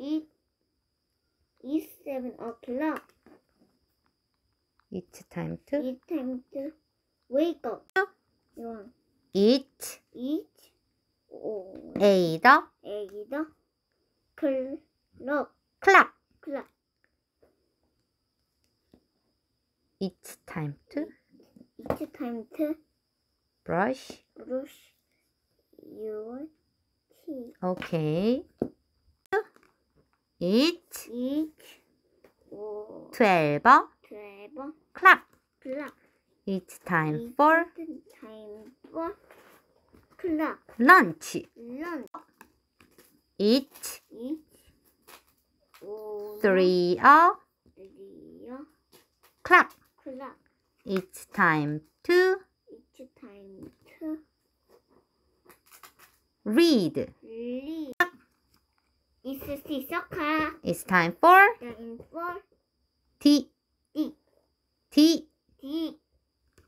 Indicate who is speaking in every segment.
Speaker 1: It, it's seven o'clock.
Speaker 2: It's time to.
Speaker 1: It's time to wake up. 이건
Speaker 2: It
Speaker 1: it's 오 eight eight o'clock clock. clock.
Speaker 2: It's time
Speaker 1: to. It's time to
Speaker 2: brush
Speaker 1: brush your teeth.
Speaker 2: Okay. It's it,
Speaker 1: oh, 12, o'clock.
Speaker 2: It's time it's for
Speaker 1: time for clap. lunch. lunch.
Speaker 2: It's three oh, three o'clock. It's time to
Speaker 1: it's time to
Speaker 2: read.
Speaker 1: read. It's tea soccer.
Speaker 2: It's time for tea. Tea. Tea. Tea.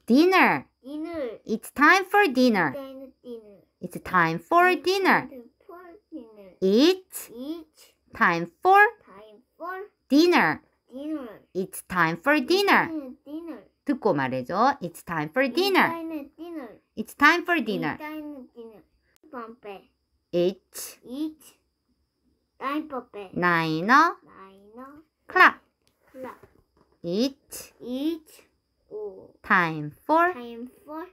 Speaker 2: Dinner. Dinner. It's time for dinner. Dinner. dinner. It's time for it's dinner.
Speaker 1: Time for dinner. It's, it's time for time for dinner. dinner.
Speaker 2: It's time for dinner. dinner. 듣고 말해줘. It's time for dinner. dinner. It's time for dinner. It's
Speaker 1: time for dinner.
Speaker 2: It's
Speaker 1: 9 nine
Speaker 2: o'clock. It's time
Speaker 1: for, time for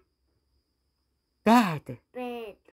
Speaker 2: bed. bed.